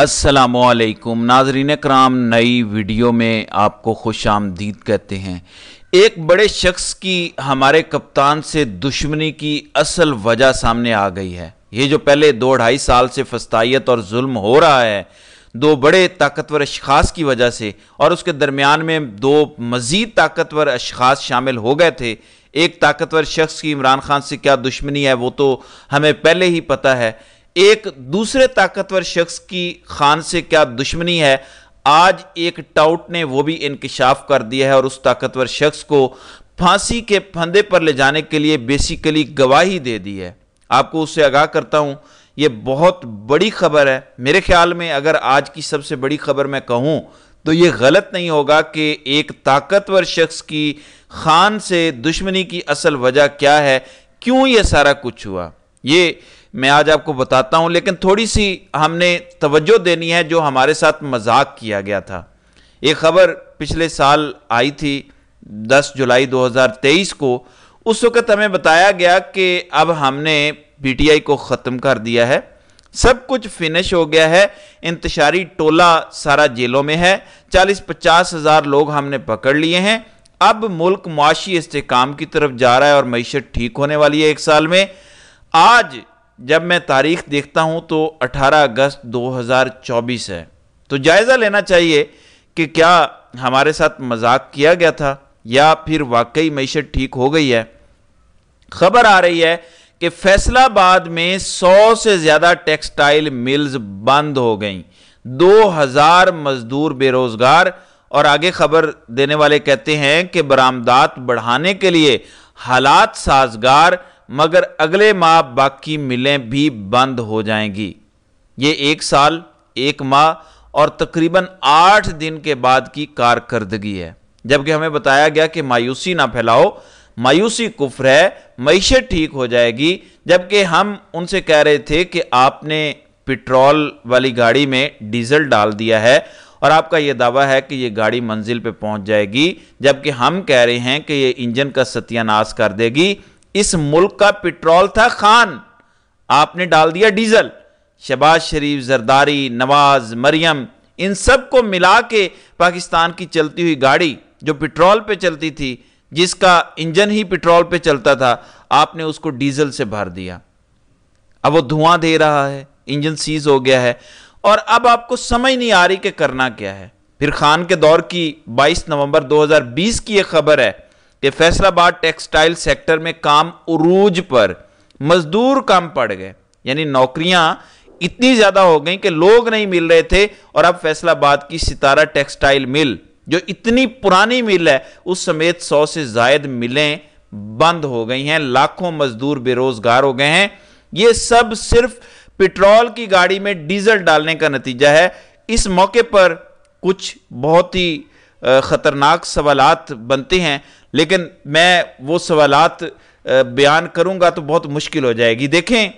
असलकुम नाजरीन कराम नई वीडियो में आपको खुश आमदीद कहते हैं एक बड़े शख्स की हमारे कप्तान से दुश्मनी की असल वजह सामने आ गई है ये जो पहले दो ढाई साल से फस्तायत और जुल्म हो रहा है दो बड़े ताकतवर अशास की वजह से और उसके दरमियान में दो मज़ीद ताकतवर अशास शामिल हो गए थे एक ताकतवर शख्स की इमरान खान से क्या दुश्मनी है वो तो हमें पहले ही पता है एक दूसरे ताकतवर शख्स की खान से क्या दुश्मनी है आज एक टाउट ने वो भी इंकशाफ कर दिया है और उस ताकतवर शख्स को फांसी के फंदे पर ले जाने के लिए बेसिकली गवाही दे दी है आपको उससे आगाह करता हूं ये बहुत बड़ी खबर है मेरे ख्याल में अगर आज की सबसे बड़ी खबर मैं कहूं तो ये गलत नहीं होगा कि एक ताकतवर शख्स की खान से दुश्मनी की असल वजह क्या है क्यों ये सारा कुछ हुआ ये मैं आज आपको बताता हूं लेकिन थोड़ी सी हमने तवज्जो देनी है जो हमारे साथ मजाक किया गया था एक खबर पिछले साल आई थी 10 जुलाई 2023 को उस वक़्त हमें बताया गया कि अब हमने पीटीआई को ख़त्म कर दिया है सब कुछ फिनिश हो गया है इंतशारी टोला सारा जेलों में है चालीस पचास हज़ार लोग हमने पकड़ लिए हैं अब मुल्क मुआशी इस्तेकाम की तरफ जा रहा है और मीशत ठीक होने वाली है एक साल में आज जब मैं तारीख देखता हूं तो 18 अगस्त 2024 है तो जायज़ा लेना चाहिए कि क्या हमारे साथ मजाक किया गया था या फिर वाकई मीशत ठीक हो गई है खबर आ रही है कि फैसलाबाद में 100 से ज़्यादा टेक्सटाइल मिल्स बंद हो गई 2000 मजदूर बेरोजगार और आगे खबर देने वाले कहते हैं कि बरामदात बढ़ाने के लिए हालात साजगार मगर अगले माह बाकी मिलें भी बंद हो जाएंगी ये एक साल एक माह और तकरीबन आठ दिन के बाद की कारकर्दगी है जबकि हमें बताया गया कि मायूसी ना फैलाओ मायूसी कुफ्र है मीशत ठीक हो जाएगी जबकि हम उनसे कह रहे थे कि आपने पेट्रोल वाली गाड़ी में डीजल डाल दिया है और आपका यह दावा है कि ये गाड़ी मंजिल पे पहुंच जाएगी जबकि हम कह रहे हैं कि ये इंजन का सत्यानाश कर देगी इस मुल्क का पेट्रोल था खान आपने डाल दिया डीजल शबाज शरीफ जरदारी नवाज मरियम इन सब को मिला के पाकिस्तान की चलती हुई गाड़ी जो पेट्रोल पे चलती थी जिसका इंजन ही पेट्रोल पे चलता था आपने उसको डीजल से भर दिया अब वो धुआं दे रहा है इंजन सीज हो गया है और अब आपको समझ नहीं आ रही कि करना क्या है फिर खान के दौर की 22 नवंबर 2020 की यह खबर है कि फैसलाबाद टेक्सटाइल सेक्टर में काम उरूज पर मजदूर कम पड़ गए यानी नौकरियां इतनी ज़्यादा हो गई कि लोग नहीं मिल रहे थे और अब फैसलाबाद की सितारा टेक्सटाइल मिल जो इतनी पुरानी मिल है उस समेत सौ से जायद मिलें बंद हो गई हैं लाखों मजदूर बेरोजगार हो गए हैं ये सब सिर्फ पेट्रोल की गाड़ी में डीजल डालने का नतीजा है इस मौके पर कुछ बहुत ही ख़तरनाक सवाल बनते हैं लेकिन मैं वो सवाल बयान करूंगा तो बहुत मुश्किल हो जाएगी देखें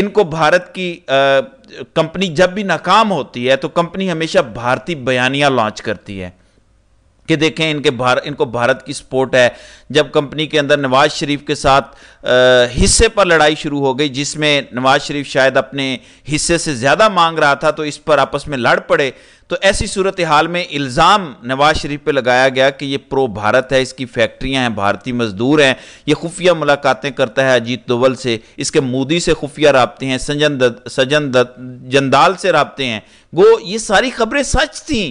इनको भारत की कंपनी जब भी नाकाम होती है तो कंपनी हमेशा भारतीय बयानियाँ लॉन्च करती है कि देखें इनके भारत इनको भारत की सपोर्ट है जब कंपनी के अंदर नवाज शरीफ के साथ आ, हिस्से पर लड़ाई शुरू हो गई जिसमें नवाज शरीफ शायद अपने हिस्से से ज़्यादा मांग रहा था तो इस पर आपस में लड़ पड़े तो ऐसी सूरत हाल में इल्ज़ाम नवाज शरीफ पे लगाया गया कि ये प्रो भारत है इसकी फैक्ट्रियां हैं भारतीय मजदूर हैं ये खुफिया मुलाकातें करता है अजीत दोवल से इसके मोदी से खुफिया रबते हैं सजन दत्त सजन दत्त जंदाल से रबते हैं वो ये सारी खबरें सच थी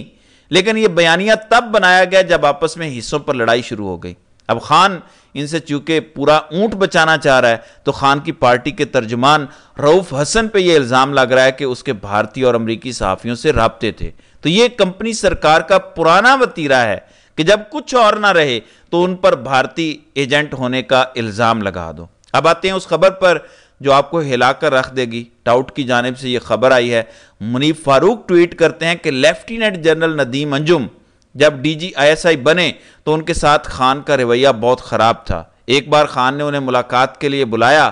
लेकिन ये बयानिया तब बनाया गया जब आपस में हिस्सों पर लड़ाई शुरू हो गई अब खान इनसे चूंकि पूरा ऊंट बचाना चाह रहा है तो खान की पार्टी के तर्जमान रऊफ हसन पे यह इल्ज़ाम लग रहा है कि उसके भारतीय और अमरीकी सहाफ़ियों से रबते थे तो ये कंपनी सरकार का पुराना वतीरा है कि जब कुछ और ना रहे तो उन पर भारतीय एजेंट होने का इल्ज़ाम लगा दो अब आते हैं उस खबर पर जो आपको हिलाकर रख देगी टाउट की जानब से यह खबर आई है मुनीब फारूक ट्वीट करते हैं कि लेफ्टिनेंट जनरल नदीम अंजुम जब एस आई बने तो उनके साथ खान का रवैया बहुत ख़राब था एक बार खान ने उन्हें मुलाकात के लिए बुलाया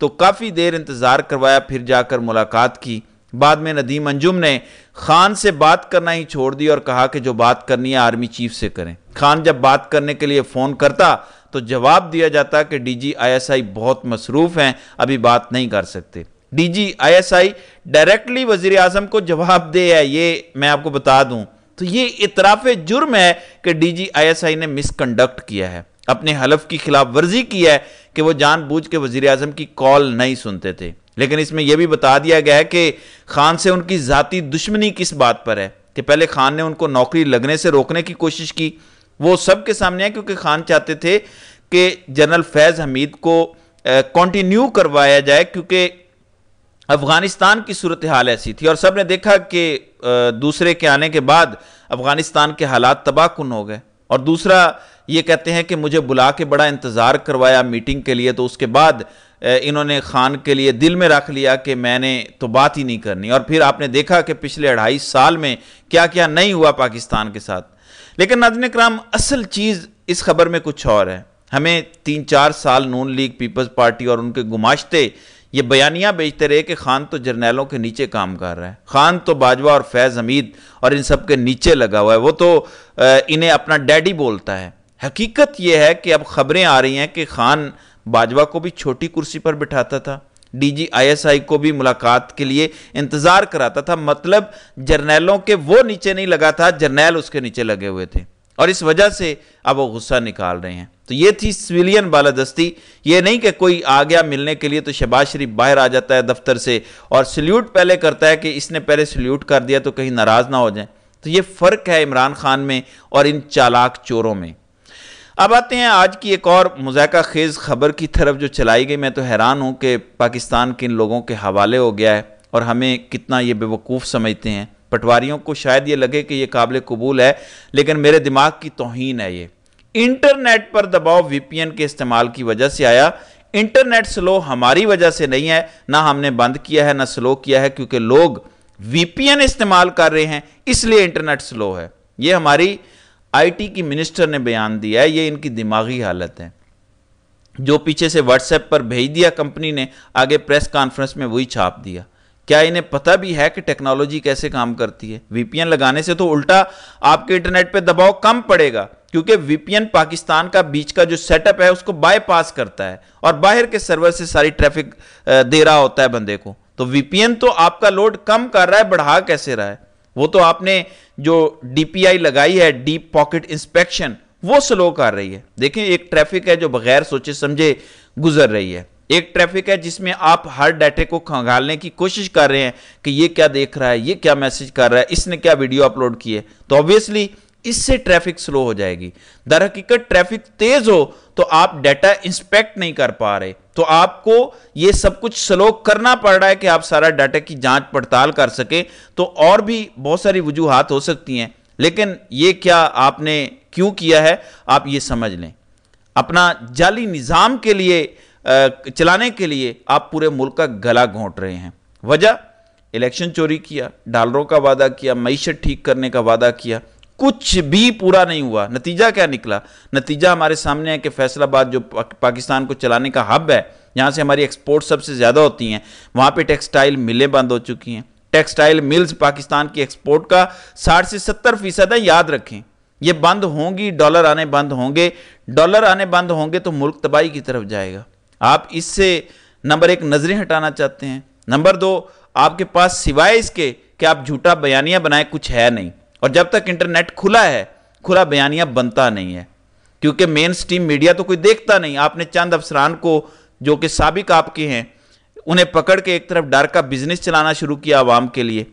तो काफ़ी देर इंतज़ार करवाया फिर जाकर मुलाकात की बाद में नदीम अंजुम ने खान से बात करना ही छोड़ दी और कहा कि जो बात करनी है आर्मी चीफ से करें खान जब बात करने के लिए फ़ोन करता तो जवाब दिया जाता कि डीजी आईएसआई बहुत मसरूफ़ हैं अभी बात नहीं कर सकते डीजी आईएसआई डायरेक्टली वजीर आजम को जवाब दे है ये मैं आपको बता दूं तो ये इतराफ जुर्म है कि डीजी आईएसआई ने मिसकंडक्ट किया है अपने हलफ की खिलाफ वर्जी की है कि वो जानबूझ के वजीर की कॉल नहीं सुनते थे लेकिन इसमें यह भी बता दिया गया है कि खान से उनकी ज़ाती दुश्मनी किस बात पर है कि पहले खान ने उनको नौकरी लगने से रोकने की कोशिश की वो सब के सामने है क्योंकि खान चाहते थे कि जनरल फैज़ हमीद को कंटिन्यू करवाया जाए क्योंकि अफ़गानिस्तान की सूरत हाल ऐसी थी और सब ने देखा कि दूसरे के आने के बाद अफ़गानिस्तान के हालात तबाहकुन हो गए और दूसरा ये कहते हैं कि मुझे बुला के बड़ा इंतज़ार करवाया मीटिंग के लिए तो उसके बाद इन्होंने खान के लिए दिल में रख लिया कि मैंने तो बात ही नहीं करनी और फिर आपने देखा कि पिछले अढ़ाई साल में क्या क्या नहीं हुआ पाकिस्तान के साथ लेकिन नाजन कराम असल चीज़ इस खबर में कुछ और है हमें तीन चार साल नून लीग पीपल्स पार्टी और उनके गुमाश्ते ये बयानियाँ बेचते रहे कि खान तो जर्नैलों के नीचे काम कर रहा है खान तो बाजवा और फैज़ हमीद और इन सब के नीचे लगा हुआ है वो तो इन्हें अपना डैडी बोलता है हकीकत यह है कि अब खबरें आ रही हैं कि खान बाजवा को भी छोटी कुर्सी पर बिठाता था डीजीआईएसआई को भी मुलाकात के लिए इंतजार कराता था मतलब जर्नैलों के वो नीचे नहीं लगा था जर्नैल उसके नीचे लगे हुए थे और इस वजह से अब वो गुस्सा निकाल रहे हैं तो ये थी सिविलियन बालादस्ती ये नहीं कि कोई आ गया मिलने के लिए तो शहबाज शरीफ बाहर आ जाता है दफ्तर से और सल्यूट पहले करता है कि इसने पहले सल्यूट कर दिया तो कहीं नाराज़ ना हो जाए तो ये फ़र्क है इमरान खान में और इन चालाक चोरों में अब आते हैं आज की एक और मजायका खेज़ खबर की तरफ जो चलाई गई मैं तो हैरान हूँ कि पाकिस्तान किन लोगों के हवाले हो गया है और हमें कितना ये बेवकूफ़ समझते हैं पटवारियों को शायद ये लगे कि ये काबिल कबूल है लेकिन मेरे दिमाग की तोहन है ये इंटरनेट पर दबाव वीपीएन के इस्तेमाल की वजह से आया इंटरनेट स्लो हमारी वजह से नहीं है ना हमने बंद किया है ना स्लो किया है क्योंकि लोग वीपीएन इस्तेमाल कर रहे हैं इसलिए इंटरनेट स्लो है ये हमारी आईटी की मिनिस्टर ने बयान दिया है ये इनकी दिमागी हालत है जो पीछे से व्हाट्सएप पर भेज दिया कंपनी ने आगे प्रेस कॉन्फ्रेंस में वही छाप दिया क्या इन्हें पता भी है कि टेक्नोलॉजी कैसे काम करती है वीपीएन लगाने से तो उल्टा आपके इंटरनेट पर दबाव कम पड़ेगा क्योंकि वीपीएन पाकिस्तान का बीच का जो सेटअप है उसको बायपास करता है और बाहर के सर्वर से सारी ट्रैफिक दे रहा होता है बंदे को तो वीपीएन तो आपका लोड कम कर रहा है बढ़ा कैसे रहा है वो तो आपने जो डीपीआई लगाई है डीप पॉकेट इंस्पेक्शन वो स्लो कर रही है देखिए एक ट्रैफिक है जो बगैर सोचे समझे गुजर रही है एक ट्रैफिक है जिसमें आप हर डाटे को खंगालने की कोशिश कर रहे हैं कि ये क्या देख रहा है ये क्या मैसेज कर रहा है इसने क्या वीडियो अपलोड की है तो ऑब्वियसली इससे ट्रैफिक स्लो हो जाएगी दर हकीकत ट्रैफिक तेज हो तो आप डाटा इंस्पेक्ट नहीं कर पा रहे तो आपको यह सब कुछ स्लो करना पड़ रहा है कि आप सारा डाटा की जांच पड़ताल कर सके तो और भी बहुत सारी वजूहत हो सकती हैं लेकिन ये क्या आपने क्यों किया है आप ये समझ लें अपना जाली निज़ाम के लिए चलाने के लिए आप पूरे मुल्क का गला घोंट रहे हैं वजह इलेक्शन चोरी किया डॉलरों का वादा किया मीशत ठीक करने का वादा किया कुछ भी पूरा नहीं हुआ नतीजा क्या निकला नतीजा हमारे सामने है कि फैसलाबाद जो पाकिस्तान को चलाने का हब है यहाँ से हमारी एक्सपोर्ट सबसे ज़्यादा होती हैं वहाँ पे टेक्सटाइल मिलें बंद हो चुकी हैं टेक्सटाइल मिल्स पाकिस्तान की एक्सपोर्ट का साठ से सत्तर फीसद है याद रखें ये बंद होंगी डॉलर आने बंद होंगे डॉलर आने बंद होंगे तो मुल्क तबाही की तरफ जाएगा आप इससे नंबर एक नज़रें हटाना चाहते हैं नंबर दो आपके पास सिवाय इसके कि आप झूठा बयानियाँ बनाए कुछ है नहीं और जब तक इंटरनेट खुला है खुला बयानिया बनता नहीं है क्योंकि मेन स्ट्रीम मीडिया तो कोई देखता नहीं आपने चंद अफसरान को जो कि सबक आपके हैं उन्हें पकड़ के एक तरफ डर का बिजनेस चलाना शुरू किया आवाम के लिए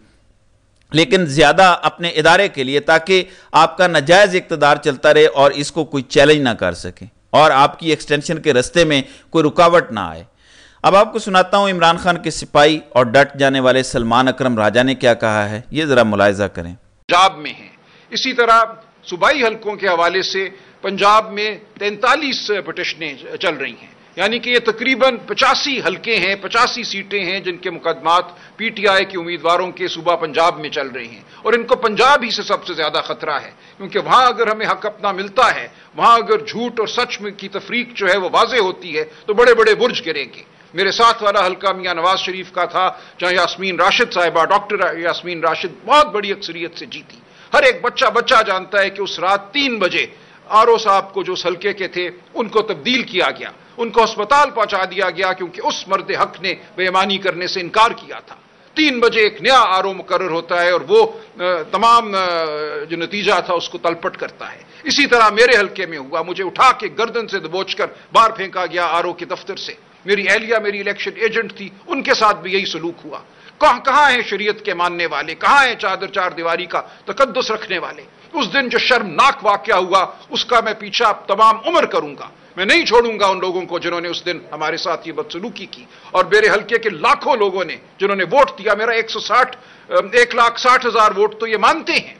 लेकिन ज़्यादा अपने इदारे के लिए ताकि आपका नजायज़ इकतदार चलता रहे और इसको कोई चैलेंज ना कर सके और आपकी एक्सटेंशन के रस्ते में कोई रुकावट ना आए अब आपको सुनाता हूँ इमरान खान के सिपाही और डट जाने वाले सलमान अक्रम राजा ने क्या कहा है ये ज़रा मुलायजा करें पंजाब में हैं इसी तरह सूबाई हलकों के हवाले से पंजाब में तैंतालीस पटिशनें चल रही हैं यानी कि ये तकरीबन पचासी हलके हैं पचासी सीटें हैं जिनके मुकदमात पी टी आई के उम्मीदवारों के सूबा पंजाब में चल रहे हैं और इनको पंजाब ही से सबसे ज़्यादा खतरा है क्योंकि वहां अगर हमें हक अपना मिलता है वहाँ अगर झूठ और सच में की तफरीक जो है वो वाजे होती है तो बड़े बड़े बुर्ज गिरेंगे मेरे साथ वाला हल्का मियाँ नवाज शरीफ का था जहाँ यासमीन राशिद साहिबा डॉक्टर यासमीन राशिद बहुत बड़ी अक्सरियत से जीती हर एक बच्चा बच्चा जानता है कि उस रात तीन बजे आर ओ साहब को जो सलके के थे उनको तब्दील किया गया उनको अस्पताल पहुंचा दिया गया क्योंकि उस मर्द हक ने बेमानी करने से इनकार किया था तीन बजे एक नया आर ओ मुकर होता है और वो तमाम जो नतीजा था उसको तलपट करता है इसी तरह मेरे हल्के में हुआ मुझे उठा के गर्दन से दबोच कर बाहर फेंका गया आर ओ के दफ्तर से मेरी एहलिया मेरी इलेक्शन एजेंट थी उनके साथ भी यही सलूक हुआ कहाँ कहाँ है शरीयत के मानने वाले कहाँ है चादर चार दीवारी का तकदस रखने वाले उस दिन जो शर्मनाक वाक्य हुआ उसका मैं पीछा तमाम उम्र करूंगा मैं नहीं छोड़ूंगा उन लोगों को जिन्होंने उस दिन हमारे साथ ये बदसलूकी की और मेरे हल्के के लाखों लोगों ने जिन्होंने वोट दिया मेरा 160 एक लाख साठ हजार वोट तो ये मानते हैं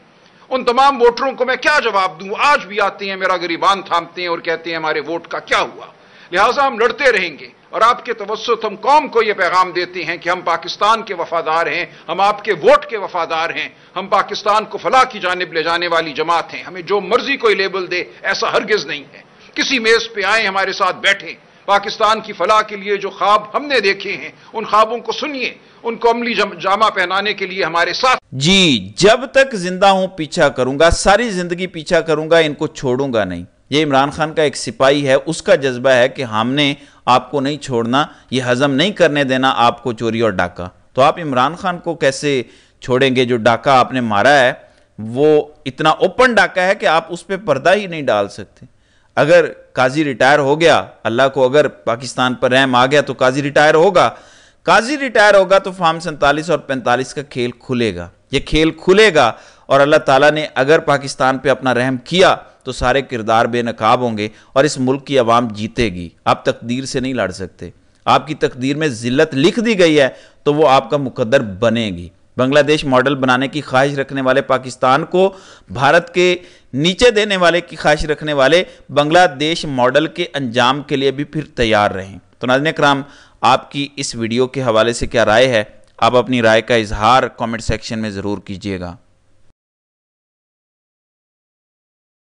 उन तमाम वोटरों को मैं क्या जवाब दूं आज भी आते हैं मेरा गरीबान थामते हैं और कहते हैं हमारे वोट का क्या हुआ लिहाजा हम लड़ते रहेंगे और आपके तवसत हम कौम को यह पैगाम देते हैं कि हम पाकिस्तान के वफादार हैं हम आपके वोट के वफादार हैं हम पाकिस्तान को फलाह की जानब ले जाने वाली जमात हैं हमें जो मर्जी कोई लेबल दे ऐसा हरगिज नहीं है किसी मेज़ पर आए हमारे साथ बैठे पाकिस्तान की फलाह के लिए जो ख्वाब हमने देखे हैं उन ख्वाबों को सुनिए उनको अमली जामा पहनाने के लिए हमारे साथ जी जब तक जिंदा हूं पीछा करूंगा सारी जिंदगी पीछा करूंगा इनको छोड़ूंगा नहीं ये इमरान खान का एक सिपाही है उसका जज्बा है कि हमने आपको नहीं छोड़ना ये हज़म नहीं करने देना आपको चोरी और डाका तो आप इमरान खान को कैसे छोड़ेंगे जो डाका आपने मारा है वो इतना ओपन डाका है कि आप उस पर पर्दा ही नहीं डाल सकते अगर काजी रिटायर हो गया अल्लाह को अगर पाकिस्तान पर रहम आ गया तो काजी रिटायर होगा काजी रिटायर होगा तो फार्म सैंतालीस और पैंतालीस का खेल खुलेगा ये खेल खुलेगा और अल्लाह ताला ने अगर पाकिस्तान पे अपना रहम किया तो सारे किरदार बेनकाब होंगे और इस मुल्क की आवाम जीतेगी आप तकदीर से नहीं लड़ सकते आपकी तकदीर में ज़िल्लत लिख दी गई है तो वो आपका मुकदर बनेगी बांग्लादेश मॉडल बनाने की ख्वाहिश रखने वाले पाकिस्तान को भारत के नीचे देने वाले की ख्वाहिश रखने वाले बांग्लादेश मॉडल के अंजाम के लिए भी फिर तैयार रहें तो नाजन कराम आपकी इस वीडियो के हवाले से क्या राय है आप अपनी राय का इजहार कमेंट सेक्शन में ज़रूर कीजिएगा